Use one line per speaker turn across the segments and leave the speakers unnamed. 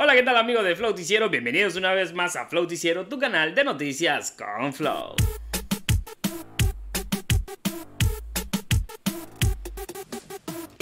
Hola, ¿qué tal amigos de Flow Bienvenidos una vez más a Flow tu canal de noticias con Flow.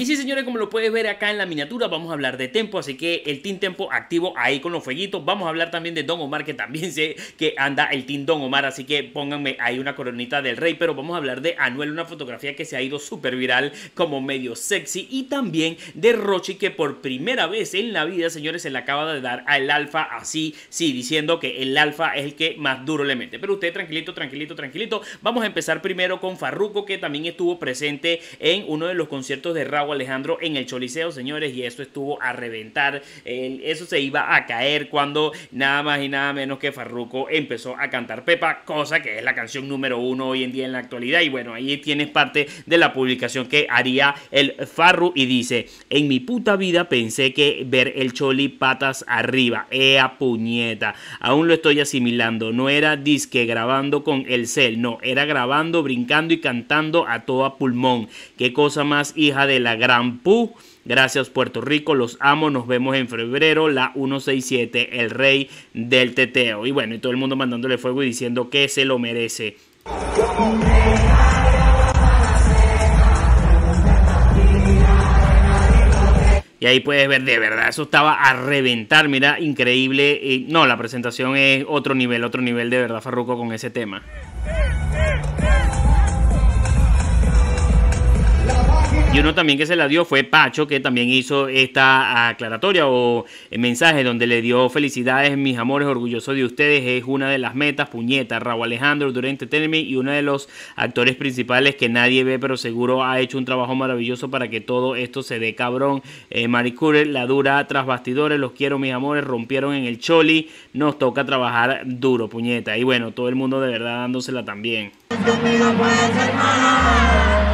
sí, señores, como lo puedes ver acá en la miniatura, vamos a hablar de Tempo, así que el Team Tempo activo ahí con los fueguitos. Vamos a hablar también de Don Omar, que también sé que anda el Team Don Omar, así que pónganme ahí una coronita del rey, pero vamos a hablar de Anuel, una fotografía que se ha ido súper viral como medio sexy, y también de Rochi, que por primera vez en la vida, señores, se le acaba de dar al alfa así, sí, diciendo que el alfa es el que más duro le mete. Pero usted tranquilito, tranquilito, tranquilito. Vamos a empezar primero con Farruko, que también estuvo presente en uno de los conciertos de Raúl Alejandro en el Choliseo, señores, y eso estuvo a reventar. eso se iba a caer cuando nada más y nada menos que Farruco empezó a cantar Pepa, cosa que es la canción número uno hoy en día en la actualidad. Y bueno, ahí tienes parte de la publicación que haría el Farru y dice: En mi puta vida pensé que ver el Choli patas arriba, ea puñeta. Aún lo estoy asimilando. No era disque grabando con el cel, no, era grabando, brincando y cantando a toda pulmón. Qué cosa más hija de la Gracias Puerto Rico, los amo, nos vemos en febrero, la 167, el rey del teteo. Y bueno, y todo el mundo mandándole fuego y diciendo que se lo merece. Y ahí puedes ver, de verdad, eso estaba a reventar, mira, increíble. no, la presentación es otro nivel, otro nivel de verdad, Farruco, con ese tema. Y uno también que se la dio fue Pacho, que también hizo esta aclaratoria o mensaje donde le dio felicidades, mis amores, orgulloso de ustedes. Es una de las metas, puñeta, Raúl Alejandro, Durante Entertainment y uno de los actores principales que nadie ve, pero seguro ha hecho un trabajo maravilloso para que todo esto se dé cabrón. Eh, Maricure, la dura tras bastidores, los quiero, mis amores, rompieron en el choli. Nos toca trabajar duro, puñeta. Y bueno, todo el mundo de verdad dándosela también.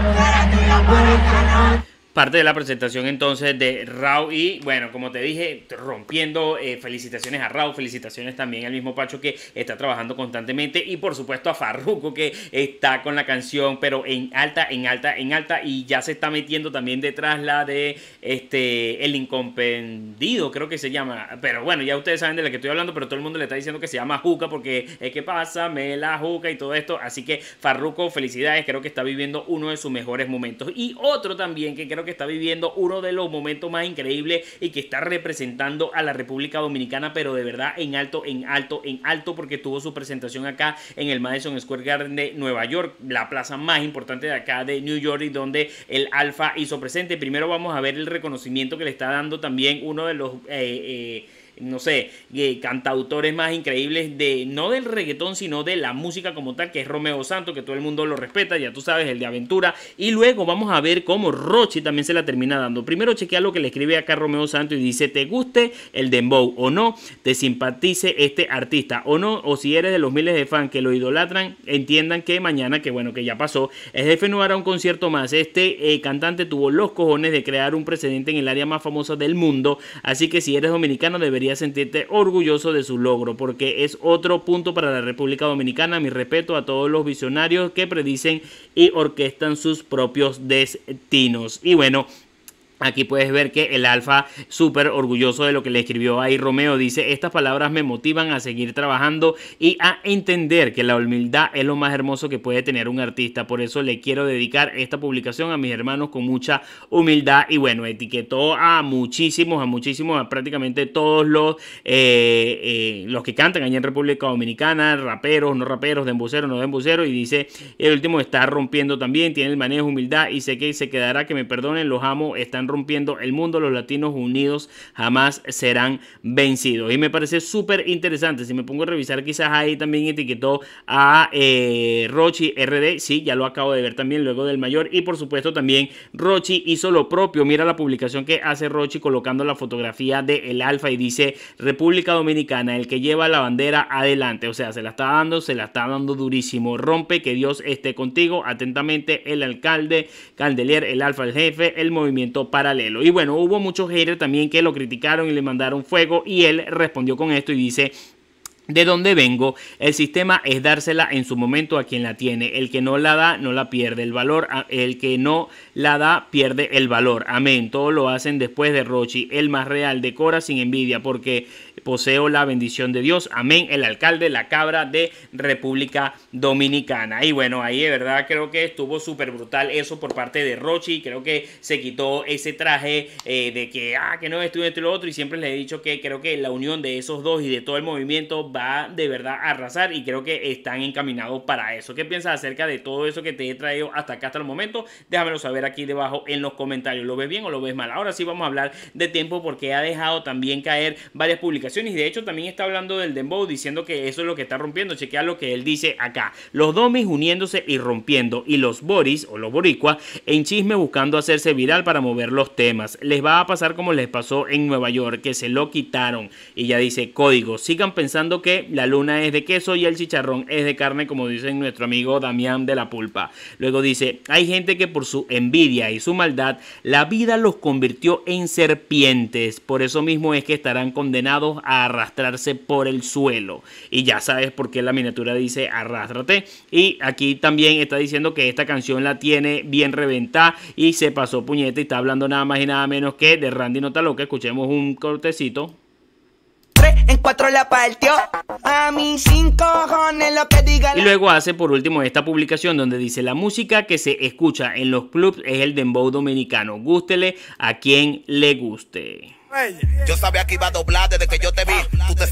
What I do, what I cannot Parte de la presentación entonces de Rao y bueno, como te dije, rompiendo, eh, felicitaciones a Rao, felicitaciones también al mismo Pacho que está trabajando constantemente y por supuesto a Farruco que está con la canción pero en alta, en alta, en alta y ya se está metiendo también detrás la de este El incomprendido creo que se llama, pero bueno, ya ustedes saben de la que estoy hablando pero todo el mundo le está diciendo que se llama Juca porque es que pasa, me la Juca y todo esto, así que Farruco felicidades, creo que está viviendo uno de sus mejores momentos y otro también que creo que está viviendo uno de los momentos más increíbles y que está representando a la República Dominicana, pero de verdad en alto, en alto, en alto, porque tuvo su presentación acá en el Madison Square Garden de Nueva York, la plaza más importante de acá de New York y donde el Alfa hizo presente. Primero vamos a ver el reconocimiento que le está dando también uno de los... Eh, eh, no sé, eh, cantautores más increíbles de, no del reggaetón, sino de la música como tal, que es Romeo Santo que todo el mundo lo respeta, ya tú sabes, el de aventura. Y luego vamos a ver cómo Rochi también se la termina dando. Primero chequea lo que le escribe acá Romeo Santo y dice, te guste el dembow o no, te simpatice este artista o no, o si eres de los miles de fans que lo idolatran, entiendan que mañana, que bueno, que ya pasó, es de no hará un concierto más. Este eh, cantante tuvo los cojones de crear un precedente en el área más famosa del mundo, así que si eres dominicano deberías sentirte orgulloso de su logro, porque es otro punto para la República Dominicana. Mi respeto a todos los visionarios que predicen y orquestan sus propios destinos. Y bueno, Aquí puedes ver que el alfa, súper orgulloso de lo que le escribió ahí Romeo, dice, estas palabras me motivan a seguir trabajando y a entender que la humildad es lo más hermoso que puede tener un artista. Por eso le quiero dedicar esta publicación a mis hermanos con mucha humildad. Y bueno, etiquetó a muchísimos, a muchísimos, a prácticamente todos los, eh, eh, los que cantan allá en República Dominicana, raperos, no raperos, de embuceros, no de embuceros. Y dice, el último está rompiendo también, tiene el manejo, humildad y sé que se quedará, que me perdonen, los amo, están rompiendo el mundo, los latinos unidos jamás serán vencidos. Y me parece súper interesante, si me pongo a revisar, quizás ahí también etiquetó a eh, Rochi RD, sí, ya lo acabo de ver también luego del mayor, y por supuesto también Rochi hizo lo propio, mira la publicación que hace Rochi colocando la fotografía de Alfa y dice República Dominicana, el que lleva la bandera adelante, o sea, se la está dando, se la está dando durísimo, rompe, que Dios esté contigo, atentamente el alcalde, Candelier, el Alfa, el jefe, el movimiento para y bueno, hubo muchos haters también que lo criticaron y le mandaron fuego y él respondió con esto y dice, de dónde vengo, el sistema es dársela en su momento a quien la tiene. El que no la da, no la pierde. El valor, ah, el que no la da, pierde el valor. Amén. Todo lo hacen después de Rochi, el más real, decora sin envidia, porque poseo la bendición de Dios. Amén. El alcalde, la cabra de República Dominicana. Y bueno, ahí de verdad creo que estuvo súper brutal eso por parte de Rochi. Creo que se quitó ese traje eh, de que, ah, que no estuve esto y lo otro. Y siempre les he dicho que creo que la unión de esos dos y de todo el movimiento va de verdad a arrasar y creo que están encaminados para eso. ¿Qué piensas acerca de todo eso que te he traído hasta acá, hasta el momento? Déjamelo saber aquí debajo en los comentarios. ¿Lo ves bien o lo ves mal? Ahora sí vamos a hablar de tiempo porque ha dejado también caer varias publicaciones y de hecho también está hablando del Dembow diciendo que eso es lo que está rompiendo. Chequea lo que él dice acá. Los domis uniéndose y rompiendo y los boris o los boricuas en chisme buscando hacerse viral para mover los temas. Les va a pasar como les pasó en Nueva York, que se lo quitaron. Y ya dice código. Sigan pensando que que la luna es de queso y el chicharrón es de carne, como dice nuestro amigo Damián de la Pulpa. Luego dice, hay gente que por su envidia y su maldad, la vida los convirtió en serpientes. Por eso mismo es que estarán condenados a arrastrarse por el suelo. Y ya sabes por qué la miniatura dice arrástrate. Y aquí también está diciendo que esta canción la tiene bien reventada y se pasó puñeta y está hablando nada más y nada menos que de Randy Nota Loca. Escuchemos un cortecito en cuatro la partió. A mis cinco cojones lo que diga. Y luego hace por último esta publicación donde dice la música que se escucha en los clubs es el dembow dominicano. Gústele a quien le guste. Yo sabía que iba a doblar desde que yo te vi. Tú te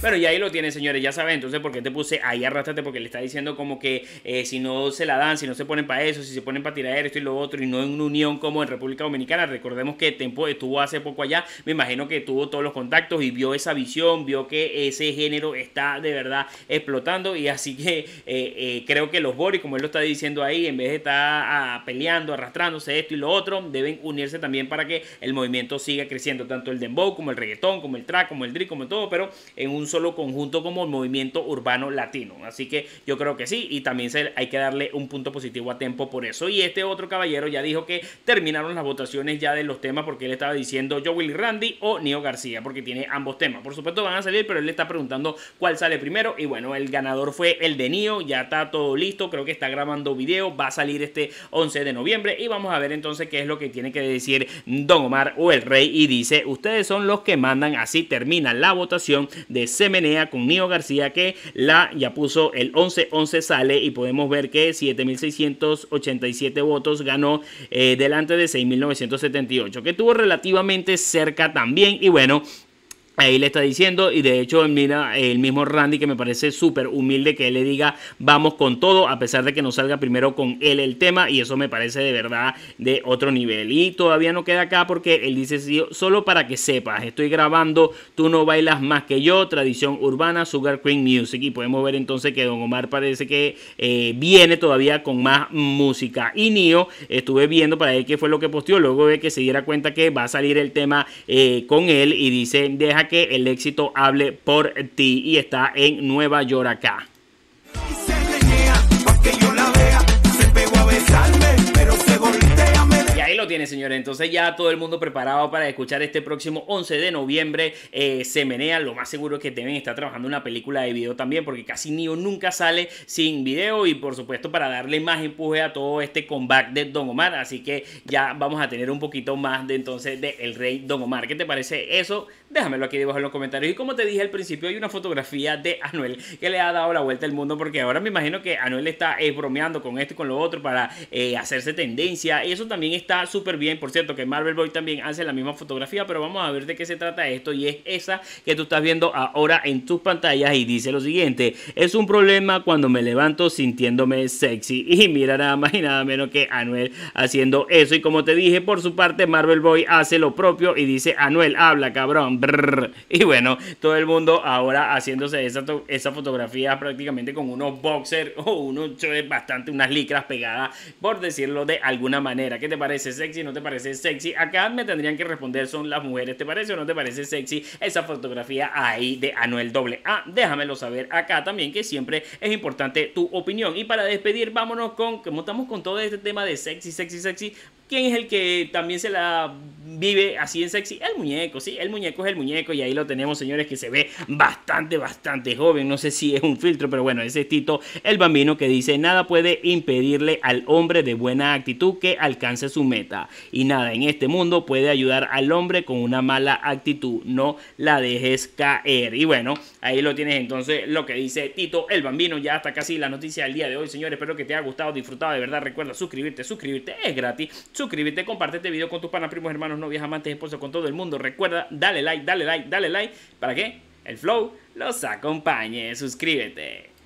pero ya ahí lo tienen señores, ya saben. Entonces, ¿por qué te puse ahí arrastrate? Porque le está diciendo como que eh, si no se la dan, si no se ponen para eso, si se ponen para tirar esto y lo otro, y no en una unión como en República Dominicana. Recordemos que Tempo estuvo hace poco allá. Me imagino que tuvo todos los contactos y vio esa visión, vio que ese género está de verdad explotando. Y así que eh, eh, creo que los Boris, como él lo está diciendo ahí, en vez de estar ah, peleando, arrastrándose esto y lo otro, deben unirse también para que el movimiento siga creciendo, tanto el dembow como el reggaetón, como el track, como el drill, como todo, pero en un solo conjunto como movimiento urbano latino. Así que yo creo que sí, y también se, hay que darle un punto positivo a tiempo por eso. Y este otro caballero ya dijo que terminaron las votaciones ya de los temas porque él estaba diciendo yo Will Randy o Neo García, porque tiene ambos temas. Por supuesto van a salir, pero él le está preguntando cuál sale primero. Y bueno, el ganador fue el de Neo, ya está todo listo, creo que está grabando video, va a salir este 11 de noviembre y vamos a ver entonces qué es lo que tiene que decir Don Omar o el Rey y dice, ustedes son los que mandan, así termina la votación de se menea con Nio García que la ya puso el 11-11 sale y podemos ver que 7.687 votos ganó eh, delante de 6.978 que estuvo relativamente cerca también y bueno Ahí le está diciendo, y de hecho, mira, el mismo Randy que me parece súper humilde que él le diga vamos con todo, a pesar de que no salga primero con él el tema, y eso me parece de verdad de otro nivel. Y todavía no queda acá porque él dice, solo para que sepas, estoy grabando Tú no bailas más que yo, tradición urbana, Sugar queen Music, y podemos ver entonces que Don Omar parece que eh, viene todavía con más música. Y Nio, estuve viendo para ver qué fue lo que posteó, luego de que se diera cuenta que va a salir el tema eh, con él, y dice, deja que el éxito hable por ti y está en Nueva York acá. lo tiene, señores. Entonces ya todo el mundo preparado para escuchar este próximo 11 de noviembre. Eh, se menea, lo más seguro es que deben está trabajando una película de video también, porque casi Neo nunca sale sin video y por supuesto para darle más empuje a todo este comeback de Don Omar. Así que ya vamos a tener un poquito más de entonces de El Rey Don Omar. ¿Qué te parece eso? Déjamelo aquí debajo en los comentarios. Y como te dije al principio, hay una fotografía de Anuel que le ha dado la vuelta al mundo, porque ahora me imagino que Anuel está eh, bromeando con esto y con lo otro para eh, hacerse tendencia. Y eso también está súper bien. Por cierto, que Marvel Boy también hace la misma fotografía, pero vamos a ver de qué se trata esto. Y es esa que tú estás viendo ahora en tus pantallas y dice lo siguiente. Es un problema cuando me levanto sintiéndome sexy. Y mira nada más y nada menos que Anuel haciendo eso. Y como te dije, por su parte, Marvel Boy hace lo propio y dice, Anuel, habla, cabrón. Y bueno, todo el mundo ahora haciéndose esa, esa fotografía prácticamente con unos boxers o unos bastante unas licras pegadas, por decirlo de alguna manera. ¿Qué te parece? sexy, no te parece sexy. Acá me tendrían que responder son las mujeres, ¿te parece o no te parece sexy esa fotografía ahí de Anuel doble A? Ah, déjamelo saber acá también que siempre es importante tu opinión. Y para despedir, vámonos con, como estamos con todo este tema de sexy, sexy, sexy, ¿quién es el que también se la vive así en sexy? El muñeco, sí, el muñeco es el muñeco y ahí lo tenemos, señores, que se ve bastante, bastante joven. No sé si es un filtro, pero bueno, ese es Tito el Bambino que dice, nada puede impedirle al hombre de buena actitud que alcance su meta. Y nada en este mundo puede ayudar al hombre con una mala actitud. No la dejes caer. Y bueno, ahí lo tienes entonces lo que dice Tito el Bambino. Ya hasta casi la noticia del día de hoy, señores. Espero que te haya gustado, disfrutado. De verdad, recuerda suscribirte, suscribirte. Es gratis. Suscríbete, comparte este video con tus panas, primos, hermanos no amantes, esposos con todo el mundo. Recuerda, dale like, dale like, dale like. ¿Para que El flow los acompañe. Suscríbete.